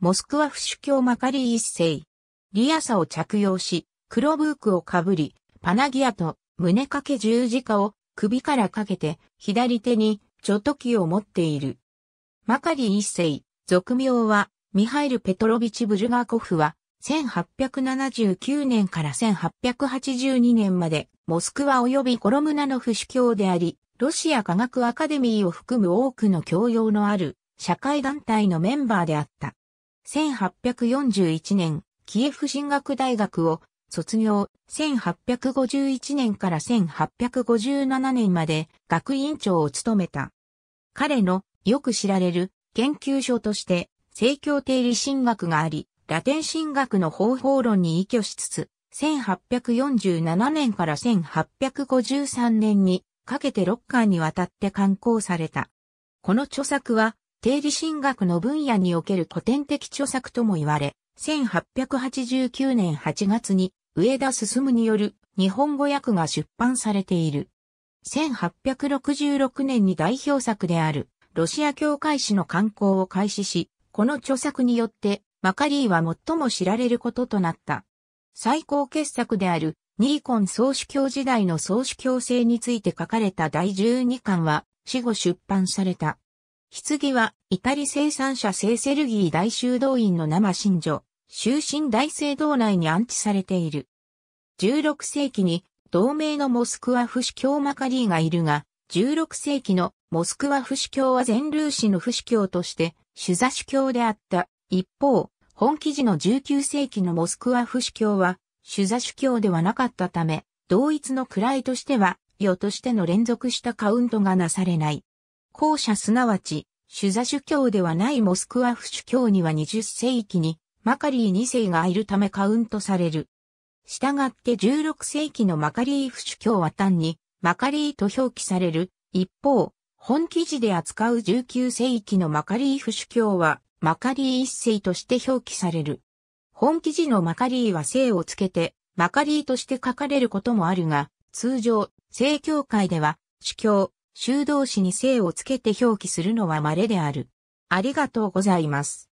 モスクワフ主教マカリー一世。リアサを着用し、黒ブークをかぶり、パナギアと胸掛け十字架を首からかけて、左手にチョトキを持っている。マカリー一世、俗名は、ミハイル・ペトロビチ・ブジュガーコフは、1879年から1882年まで、モスクワ及びコロムナノフ主教であり、ロシア科学アカデミーを含む多くの教養のある社会団体のメンバーであった。1841年、キエフ神学大学を卒業、1851年から1857年まで学院長を務めた。彼のよく知られる研究所として、政教定理神学があり、ラテン神学の方法論に依拠しつつ、1847年から1853年にかけて6巻にわたって刊行された。この著作は定理神学の分野における古典的著作とも言われ、1889年8月に上田進による日本語訳が出版されている。1866年に代表作であるロシア教会史の刊行を開始し、この著作によってマカリーは最も知られることとなった。最高傑作であるニーコン総主教時代の総主教制について書かれた第12巻は死後出版された。棺は、イタリ生産者聖セルギー大修道院の生神女、終身大聖堂内に安置されている。16世紀に、同盟のモスクワ不死教マカリーがいるが、16世紀のモスクワ不死教は全ルーシの不死教として、主座主教であった。一方、本記事の19世紀のモスクワ不死教は、主座主教ではなかったため、同一の位としては、世としての連続したカウントがなされない。後者すなわち、シュザ主教ではないモスクワフ主教には20世紀にマカリー2世がいるためカウントされる。従って16世紀のマカリーフ主教は単にマカリーと表記される。一方、本記事で扱う19世紀のマカリーフ主教はマカリー一世として表記される。本記事のマカリーは姓をつけてマカリーとして書かれることもあるが、通常、正教会では主教、修道士に姓をつけて表記するのは稀である。ありがとうございます。